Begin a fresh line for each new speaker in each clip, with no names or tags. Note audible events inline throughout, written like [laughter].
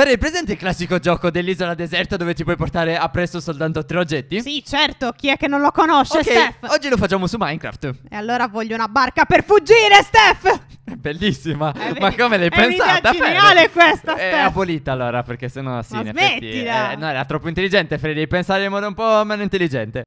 Ferre, hai presente il classico gioco dell'isola deserta dove ti puoi portare appresso soltanto tre oggetti? Sì, certo,
chi è che non lo conosce, okay, Steph? oggi lo facciamo su Minecraft. E allora voglio una barca per fuggire, Steph! [laughs] bellissima, è ma come l'hai pensata? È geniale questa, eh, Steph! È pulita
allora, perché sennò sì, ma in smettila. effetti... Eh, no, era troppo intelligente, Freddy. pensare in modo un po' meno intelligente.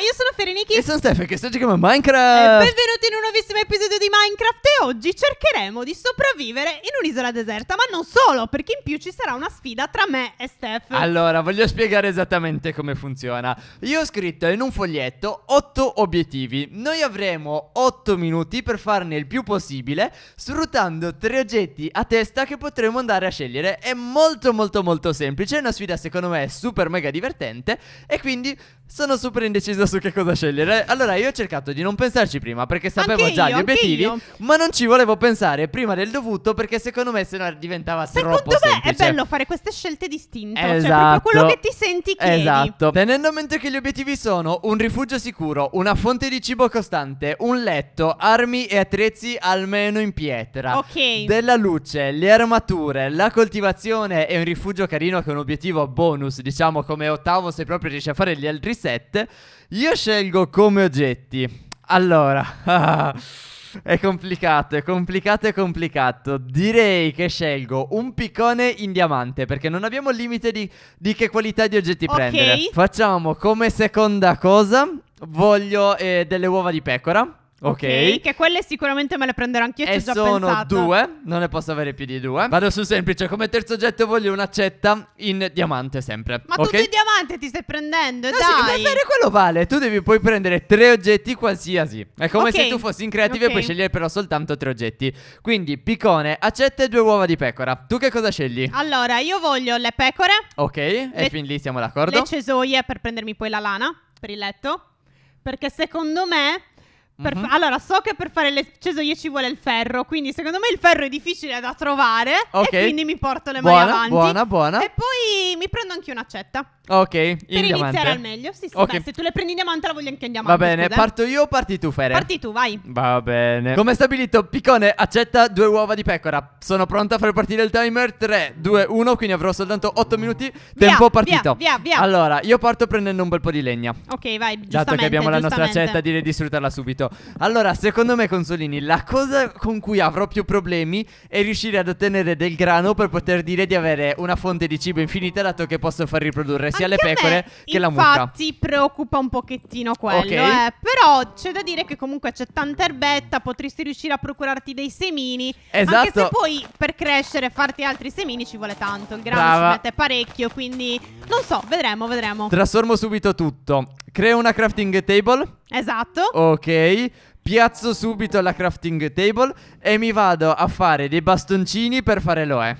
io sono Ferenichi. E sono Stefan, che
sto giocando a Minecraft. E
benvenuti in un nuovissimo episodio di Minecraft oggi cercheremo di sopravvivere in un'isola deserta, ma non solo, perché in più ci sarà una sfida tra me e Steph. Allora,
voglio spiegare esattamente come funziona. Io ho scritto in un foglietto 8 obiettivi. Noi avremo 8 minuti per farne il più possibile, sfruttando tre oggetti a testa che potremo andare a scegliere. È molto molto molto semplice, è una sfida secondo me super mega divertente e quindi sono super indeciso su che cosa scegliere. Allora, io ho cercato di non pensarci prima perché sapevo anche già io, gli obiettivi, ma non non ci volevo pensare prima del dovuto perché secondo me se no diventava secondo troppo semplice. Secondo me è bello
fare queste scelte distinte, esatto. cioè proprio quello esatto. che ti senti chiedi. Esatto.
Tenendo a mente che gli obiettivi sono un rifugio sicuro, una fonte di cibo costante, un letto, armi e attrezzi almeno in pietra. Ok. Della luce, le armature, la coltivazione e un rifugio carino che è un obiettivo bonus, diciamo come ottavo se proprio riesci a fare gli altri set. Io scelgo come oggetti. Allora, [laughs] ah, è complicato, è complicato, è complicato. Direi che scelgo un piccone in diamante perché non abbiamo limite di, di che qualità di oggetti Ok. prendere. Facciamo come seconda cosa, voglio eh, delle uova di pecora. Ok.
Che quelle sicuramente me le prenderò anch'io. E sono pensato.
due. Non ne posso avere più di due. Vado su semplice. Come terzo oggetto voglio un'accetta in diamante sempre. Ma okay? tutti i
diamanti ti stai prendendo. No, dai. Sì, per fare quello
vale. Tu devi poi prendere tre oggetti qualsiasi. È come okay. se tu fossi in creative okay. e puoi scegliere però soltanto tre oggetti. Quindi piccone, accetta e due uova di pecora. Tu che cosa scegli?
Allora, io voglio le pecore.
Ok. Le... e fin lì siamo d'accordo. Le
cesoie per prendermi poi la lana per il letto. Perché secondo me per, mm-hmm. Allora, so che per fare le cesoie ci vuole il ferro, quindi secondo me il ferro è difficile da trovare. Okay. E quindi mi porto le buona, mani avanti. Buona, buona. E poi mi prendo anche un'accetta.
Ok, per in iniziare diamante. al meglio, sì, sì, okay. beh, se
tu le prendi in diamante la voglio anche in diamante. Va bene, scusa. Eh. parto io o
parti tu, Fere? Parti tu, vai. Va bene. Come stabilito, Piccone accetta due uova di pecora. Sono pronta a far partire il timer 3, 2, 1, quindi avrò soltanto 8 mm. minuti. Tempo via, partito. Via, via, via. Allora, io parto prendendo un bel po' di legna.
Ok, vai, giustamente. Dato che abbiamo la nostra accetta,
direi di sfruttarla subito. Allora, secondo me, Consolini, la cosa con cui avrò più problemi è riuscire ad ottenere del grano per poter dire di avere una fonte di cibo infinita, dato che posso far riprodurre sia Anche le pecore che la mucca. Infatti
preoccupa un pochettino quello, okay. eh. Però c'è da dire che comunque c'è tanta erbetta, potresti riuscire a procurarti dei semini. Esatto. Anche se esatto. poi per crescere e farti altri semini ci vuole tanto, il grano Brava. ci mette parecchio, quindi non so, vedremo, vedremo. Trasformo
subito tutto. Creo una crafting table. Esatto. Ok. Piazzo subito la crafting table e mi vado a fare dei bastoncini per fare l'OE.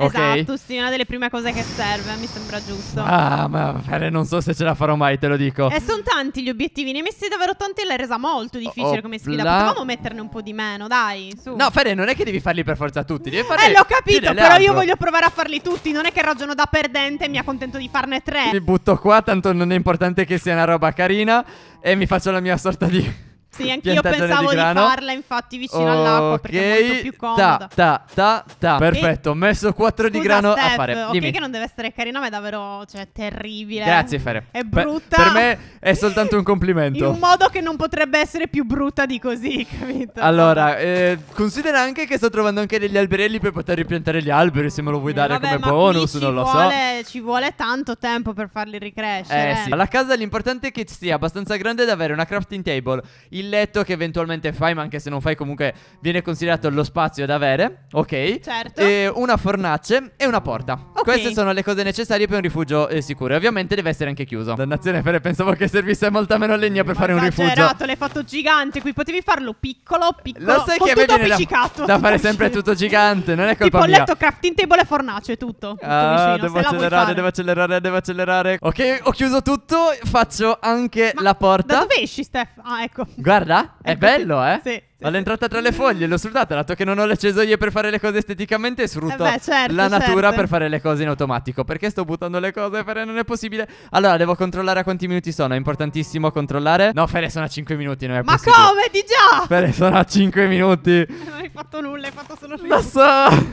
Okay. Esatto,
sì, una delle prime cose che serve, mi sembra giusto. Ah, ma
Fere, non so se ce la farò mai, te lo dico. E eh,
sono tanti gli obiettivi, ne hai messi davvero tanti e l'hai resa molto difficile oh, come sfida. La... Potevamo metterne un po' di meno, dai, su. No, Fere,
non è che devi farli per forza tutti, devi farli... Eh, l'ho capito, però io voglio
provare a farli tutti, non è che ragiono da perdente e mi accontento di farne tre. Li
butto qua, tanto non è importante che sia una roba carina e mi faccio la mia sorta di...
Sì, anch'io pensavo di, di, farla infatti vicino okay. all'acqua perché è molto più comoda. Ta, ta,
ta, ta. Perfetto, ho messo 4 Scusa, di grano Steph, a fare. Dimmi. Ok che
non deve essere carina, ma è davvero, cioè, terribile. Grazie, Fere. È brutta. Per, per me è soltanto un complimento. In un modo che non potrebbe essere più brutta di così, [laughs] capito?
Allora, eh, considera anche che sto trovando anche degli alberelli per poter ripiantare gli alberi, se me lo vuoi eh, dare vabbè, come bonus, non lo vuole,
so. Ci vuole tanto tempo per farli ricrescere. Eh sì. La
casa l'importante è che sia abbastanza grande da avere una crafting table, il letto che eventualmente fai, ma anche se non fai comunque viene considerato lo spazio da avere, ok? Certo. E una fornace e una porta. Queste sono le cose necessarie per un rifugio eh, sicuro. ovviamente deve essere anche chiuso. Dannazione, Fede, pensavo che servisse molta meno legna per fare un rifugio. Ma
l'hai fatto gigante. Qui potevi farlo piccolo, piccolo. Lo sai che tutto appiccicato. Da, da fare sempre [laughs] tutto
gigante, non è colpa tipo mia. Tipo letto,
crafting table e fornace, tutto. tutto ah, vicino, devo accelerare, devo
accelerare, devo accelerare. Ok, ho chiuso tutto. Faccio anche Ma
la porta. Da dove esci, Steph? Ah, ecco.
Guarda, [laughs] è ecco bello, eh? Sì. All'entrata tra le foglie l'ho sfruttata, dato che non ho le cesoie per fare le cose esteticamente, sfrutto eh beh, certo, la natura certo. per fare le cose in automatico. Perché sto buttando le cose, Fare Non è possibile. Allora, devo controllare a quanti minuti sono, è importantissimo controllare. No, Fere, sono a 5 minuti, non è Ma possibile.
come, di già? Fere, sono
a 5 minuti.
[laughs] Non hai fatto nulla, hai fatto solo Lo so!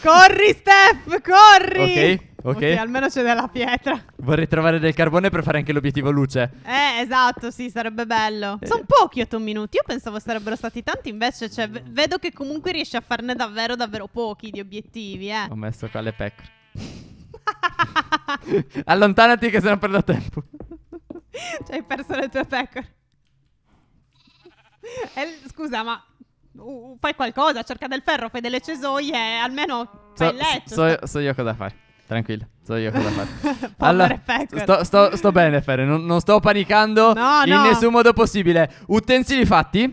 Corri, Steph, corri! Ok. Ok. okay almeno c'è della pietra.
Vorrei trovare del carbone per fare anche l'obiettivo luce.
Eh, esatto, sì, sarebbe bello. Eh. Sono pochi 8 minuti. Io pensavo sarebbero stati tanti, invece, cioè, vedo che comunque riesci a farne davvero, davvero pochi di obiettivi, eh. Ho
messo qua le pecore. [laughs] Allontanati che sennò perdo tempo.
[laughs] cioè, hai perso le tue pecore. Eh, scusa, ma uh, fai qualcosa, cerca del ferro, fai delle cesoie, almeno so, il letto. So,
so, so io cosa fare. Tranquillo, so io cosa fare. [laughs] allora, sto, sto, sto, bene, Fer, non, non sto panicando no, in no. nessun modo possibile. Utensili fatti, ok?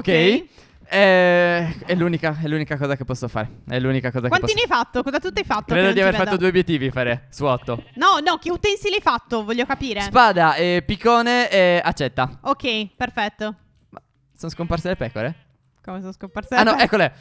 okay. È, eh, è, l'unica, è, l'unica, cosa che posso fare. È l'unica cosa Quanti che posso...
ne hai fatto? Cosa tu hai fatto? Credo di aver fatto due
obiettivi, Fere, su otto.
No, no, che utensili hai fatto? Voglio capire. Spada,
e piccone e accetta.
Ok, perfetto. Ma
sono scomparse le pecore?
Come sono scomparse le pecore? Ah no,
eccole.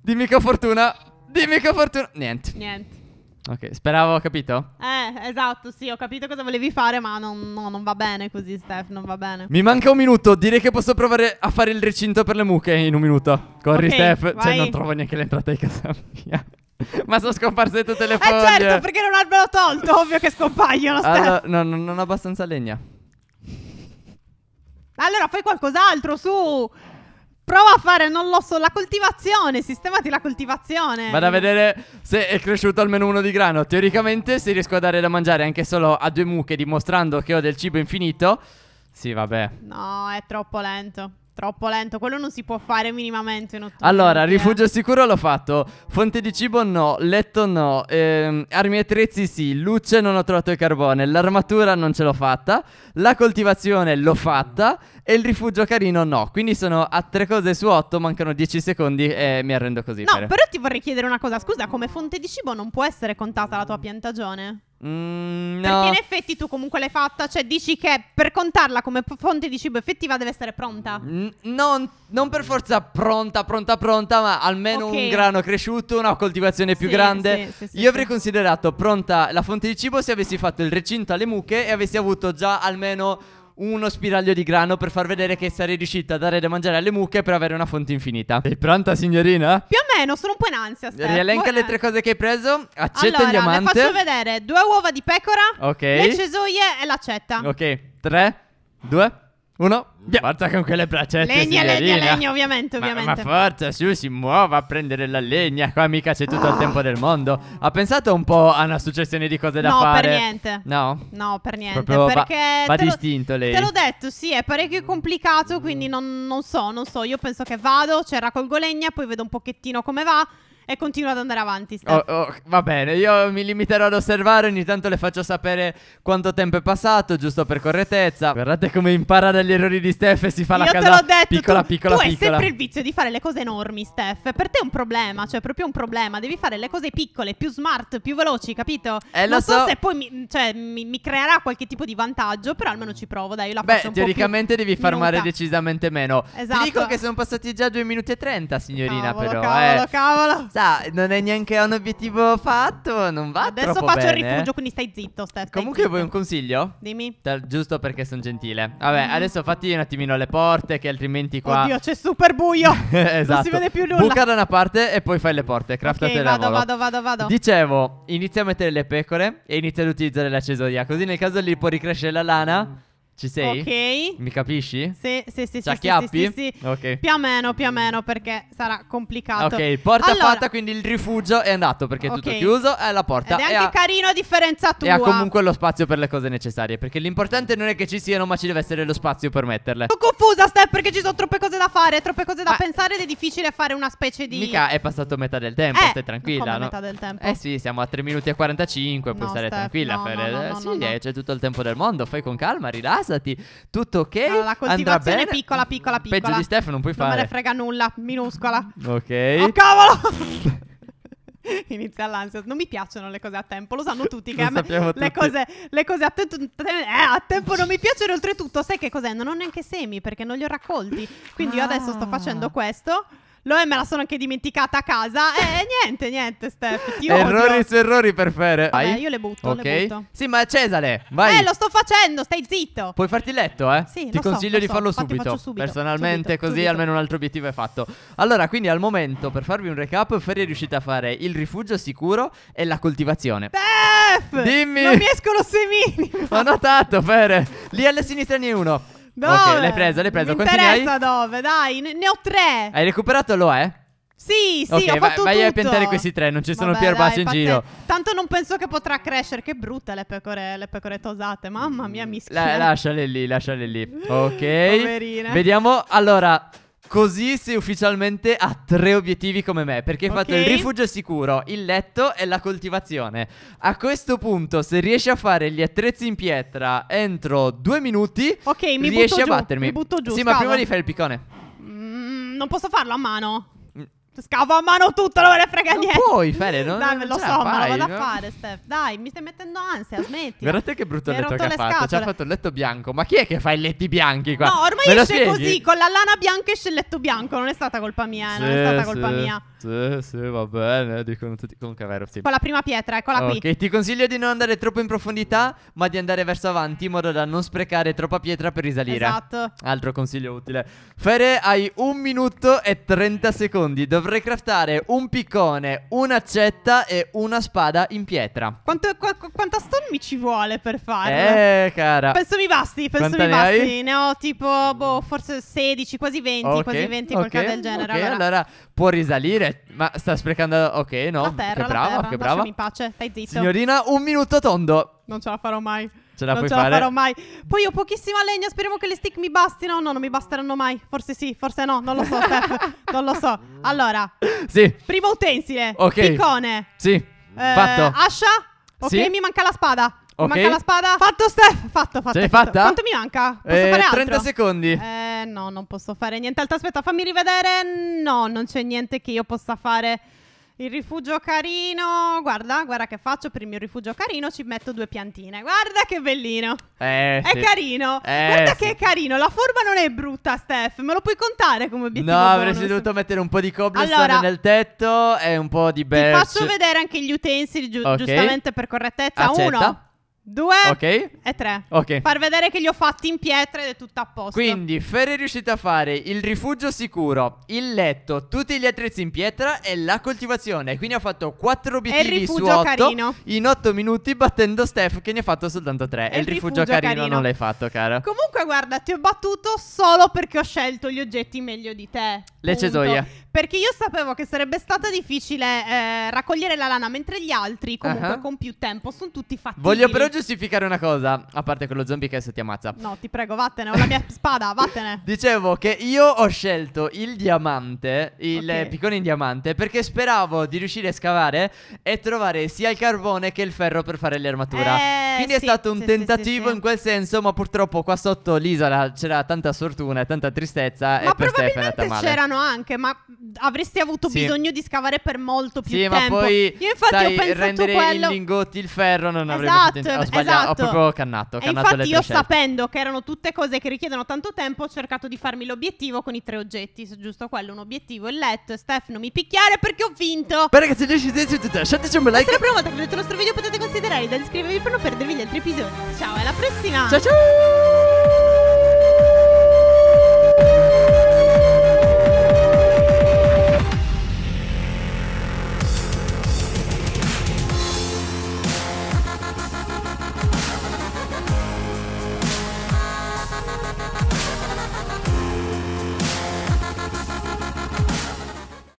Dimmi che ho
fortuna. Dimmi che ho fortuna. Niente. Niente.
Ok, speravo, ho capito?
Eh, esatto, sì, ho capito cosa volevi fare, ma non, no, non va bene così, Steph, non va bene.
Mi manca un minuto, direi che posso provare a fare il recinto per le mucche in un minuto. Corri, okay, Steph, cioè, vai. cioè non trovo neanche l'entrata di casa mia.
[laughs] ma sono scomparse tutte le foglie. Eh certo, perché non avevano tolto, ovvio che scompaiono, Steph. Allora,
no, no, non ho abbastanza legna.
Allora fai qualcos'altro, su! Prova a fare, non lo so, la coltivazione. Sistemati la coltivazione. Vado a
vedere se è cresciuto almeno uno di grano. Teoricamente, se riesco a dare da mangiare anche solo a due mucche, dimostrando che ho del cibo infinito. Sì, vabbè.
No, è troppo lento. Troppo lento, quello non si può fare minimamente in ottobre.
Allora, eh. rifugio sicuro l'ho fatto. Fonte di cibo no, letto no, ehm, armi e attrezzi sì, luce non ho trovato il carbone, l'armatura non ce l'ho fatta, la coltivazione l'ho fatta e il rifugio carino no. Quindi sono a tre cose su otto, mancano dieci secondi e mi arrendo così. No, per... però
ti vorrei chiedere una cosa, scusa, come fonte di cibo non può essere contata la tua piantagione?
Mm,
no. Perché in effetti tu comunque l'hai fatta, cioè dici che per contarla come fonte di cibo effettiva deve essere pronta. Mm, non, non, per forza pronta, pronta, pronta, ma almeno okay. un grano
cresciuto, una coltivazione sì, più grande. Sì, sì, Io avrei considerato pronta la fonte di cibo se avessi fatto il recinto alle mucche e avessi avuto già almeno uno spiraglio di grano per far vedere che sarei riuscita a dare da mangiare alle mucche per avere una fonte infinita. Sei pronta, signorina?
Più o meno, sono un po' in ansia. Steph. Rielenca Vuoi...
le tre cose che hai preso: aceto allora, e diamante. Allora, faccio
vedere due uova di pecora, Ok. le cesoie e l'accetta.
Ok, tre, due. Uno, via. Forza con quelle placette. Legna, signorina. legna, legna,
ovviamente, ovviamente. Ma, ma,
forza, su, si muova a prendere la legna. Qua mica c'è tutto il tempo del mondo. Ha pensato un po' a una successione di cose da no, fare? No, per niente. No? No, per niente. Proprio perché va, va distinto lo, lei. Te l'ho
detto, sì, è parecchio complicato. Quindi mm. non, non so, non so. Io penso che vado, cioè raccolgo legna, poi vedo un pochettino come va e continua ad andare avanti. Oh,
oh, va bene, io mi limiterò ad osservare, ogni tanto le faccio sapere quanto tempo è passato, giusto per correttezza. Guardate come impara dagli errori di Steph e si fa io la casa te l'ho detto, piccola, tu, piccola, tu piccola. Tu hai sempre il
vizio di fare le cose enormi, Steph. Per te è un problema, cioè proprio un problema. Devi fare le cose piccole, più smart, più veloci, capito? Eh, non so. so se poi mi, cioè, mi, mi, creerà qualche tipo di vantaggio, però almeno ci provo, dai, io la Beh, faccio un teoricamente devi farmare minuta.
decisamente meno.
Esatto. Ti dico che sono passati già 2 minuti e 30,
signorina, cavolo, però. Cavolo, eh.
cavolo sa, non è neanche un obiettivo fatto, non va Adesso troppo faccio il rifugio, eh. quindi stai zitto, Steph. Comunque zitto. vuoi un
consiglio? Dimmi. Da, giusto perché sono gentile. Vabbè, mm. adesso fatti un attimino le porte che altrimenti qua... Oddio,
c'è super buio. esatto. [laughs] Non si esatto. vede più nulla. Buca da
una parte e poi fai le porte, craftate okay, vado, vado, vado, vado. Dicevo, inizia a mettere le pecore e inizia ad utilizzare la cesoria, così nel caso lì può ricrescere la lana. Mm ci sei? Ok. Mi capisci?
Sì, sì, sì. Sacchiappi? Sì, sì, sì, Ok. Più o meno, più o meno, perché sarà complicato. Ok, porta allora... fatta,
quindi il rifugio è andato perché è okay. tutto chiuso è la porta. Ed è anche ha...
carino a differenza tua. E ha comunque
lo spazio per le cose necessarie, perché l'importante non è che ci siano, ma ci deve essere lo spazio per metterle. Sono
confusa, Steph, perché ci sono troppe cose da fare, troppe cose da ma... pensare ed è difficile fare una specie di... Mica
è passato metà del tempo, eh, stai tranquilla, come no? metà del tempo? Eh sì, siamo a 3 minuti e 45, no, stare Steph, tranquilla. No, per... no, eh no, sì, no, eh, c'è tutto il tempo del mondo, fai con calma, rilassi rilassati, tutto ok. Allora, la continuazione è piccola,
piccola, piccola. Peggio di Stefano non puoi non fare. Non me ne frega nulla, minuscola.
Ok. Oh,
cavolo! [laughs] Inizia l'ansia. Non mi piacciono le cose a tempo, lo sanno tutti che lo a me le tutti. cose, le cose a, te- eh, a, tempo non mi piacciono. Oltretutto, sai che cos'è? Non ho neanche semi perché non li ho raccolti. Quindi ah. io adesso sto facendo ah. questo. L'ho e me la sono anche dimenticata a casa. E eh, eh, niente, niente, Steph. Ti errori odio.
su errori per fare. Vai. Eh, io le butto, Ok. le butto. Sì, ma Cesare, vai. Eh, lo
sto facendo, stai zitto.
Puoi farti il letto, eh? Sì, Ti lo so, consiglio lo di so. farlo Infatti subito. faccio subito, Personalmente, subito, così subito. almeno un altro obiettivo è fatto. Allora, quindi al momento, per farvi un recap, Ferri è riuscita a fare il rifugio sicuro e la coltivazione.
Steph! Dimmi! Non mi escono semini!
Ho notato, Fer. Lì alla sinistra ne uno. Dove? Ok, l'hai eh, presa, l'hai presa. Mi Continuai.
interessa dove, dai, ne, ne ho tre.
Hai recuperato lo, l'OE?
Sì, sì, okay, ho fatto vai, vai a piantare questi tre, non ci sono più erbacce in giro. Tanto non penso che potrà crescere, che brutte le pecore, le pecore tosate, mamma mia, mi schifo. La,
lasciale lì, lasciale lì. Ok. [laughs] Poverine. Vediamo, allora, Così sei ufficialmente a tre obiettivi come me, perché hai okay. fatto il rifugio sicuro, il letto e la coltivazione. A questo punto, se riesci a fare gli attrezzi in pietra entro due minuti, Ok,
mi riesci a giù, battermi. Mi butto giù. Sì, scavo. ma prima di fare il piccone. Mm, non posso farlo a mano. Scavo a mano tutto, non me ne frega non niente. Puoi, Fede, non Dai, me lo cioè, so, fai, ma lo vado no? a fare, Steph. Dai, mi stai mettendo ansia, smetti. Guardate che brutto mi letto che ha fatto. Ci cioè, ha fatto
il letto bianco. Ma chi è che fa i letti bianchi qua? No, ormai me esce così,
con la lana bianca esce il letto bianco. Non è stata colpa mia, eh, sì, non è stata colpa sì, mia.
Sì, sì, va bene, dicono tutti. Comunque è vero, sì. Con la prima pietra, eccola eh, okay, qui. Ok, ti consiglio di non andare troppo in profondità, ma di andare verso avanti in modo da non sprecare troppa pietra per risalire. Esatto. Altro consiglio utile. Fede, hai un minuto e 30 secondi. Dove dovrei craftare un piccone, un'accetta e una spada in pietra.
Quanto, qu quanta stone mi ci vuole per fare? Eh, cara. Penso mi basti, penso Quanta mi ne basti. Hai? Ne ho tipo, boh, forse 16, quasi 20, okay, quasi 20, okay, qualcosa del genere. Ok, allora. allora.
può risalire, ma sta sprecando... Ok, no, la terra, che brava, terra. che brava. Lasciami in
pace, stai zitto. Signorina, un
minuto tondo.
Non ce la farò mai. Ce la non puoi ce fare? la farò mai. Poi ho pochissima legna, speriamo che le stick mi bastino. No, non mi basteranno mai. Forse sì, forse no, non lo so, [laughs] Steph. non lo so. Allora. Sì. Primo utensile. Ok. Piccone.
Sì. Eh, fatto.
Ascia. Ok, sì. mi manca la spada. Okay. Mi manca la spada. Fatto, Steph. Fatto, fatto. L'hai fatta? Quanto mi manca? Posso eh, fare altro? 30 secondi. Eh, no, non posso fare nient'altro. Aspetta, fammi rivedere. No, non c'è niente che io possa fare. Il rifugio carino, guarda, guarda che faccio per il mio rifugio carino, ci metto due piantine. Guarda che bellino. Eh, è sì. carino. Eh, guarda sì. che è carino, la forma non è brutta, Steph, me lo puoi contare come obiettivo? No, bonus. avresti
dovuto mettere un po' di cobblestone allora, nel tetto e un po' di berce. Ti faccio vedere
anche gli utensili, giu okay. giustamente per correttezza. Accetta. Uno Due okay. e tre. Ok. Far vedere che li ho fatti in pietra ed è tutto a posto. Quindi,
Fer è riuscita a fare il rifugio sicuro, il letto, tutti gli attrezzi in pietra e la coltivazione. Quindi ha fatto quattro obiettivi su otto in otto minuti battendo Steph che ne ha fatto soltanto tre. E il, il rifugio, rifugio carino, carino, non l'hai fatto, cara.
Comunque, guarda, ti ho battuto solo perché ho scelto gli oggetti meglio di te. Le cesoie. Perché io sapevo che sarebbe stato difficile eh, raccogliere la lana, mentre gli altri, comunque, uh-huh. con più tempo, sono tutti fatti. Voglio però
giustificare una cosa, a parte quello zombie che adesso ti ammazza.
No, ti prego, vattene, ho la mia spada, vattene. [laughs]
Dicevo che io ho scelto il diamante, il okay. piccone in diamante, perché speravo di riuscire a scavare e trovare sia il carbone che il ferro per fare l'armatura. Eh,
Quindi sì, è stato un sì,
tentativo sì, in quel senso, ma purtroppo qua sotto l'isola c'era tanta sfortuna e tanta tristezza ma e per Stefano è andata male. c'erano
strano anche, ma avresti avuto sì. bisogno di scavare per molto più sì, tempo. Sì, ma poi Io infatti sai, ho pensato rendere quello... in
lingotti il ferro non esatto, avrei potuto. Ho sbagliato, esatto. ho proprio cannato, ho cannato infatti io scelte.
sapendo che erano tutte cose che richiedono tanto tempo, ho cercato di farmi l'obiettivo con i tre oggetti, giusto quello, un obiettivo, il letto, Steph non mi picchiare perché ho vinto. Beh ragazzi, cioè,
lasciateci un bel like. Se la
prima volta che vedete il nostro video potete considerare di iscrivervi per non perdervi gli altri episodi. Ciao, alla prossima. Ciao ciao.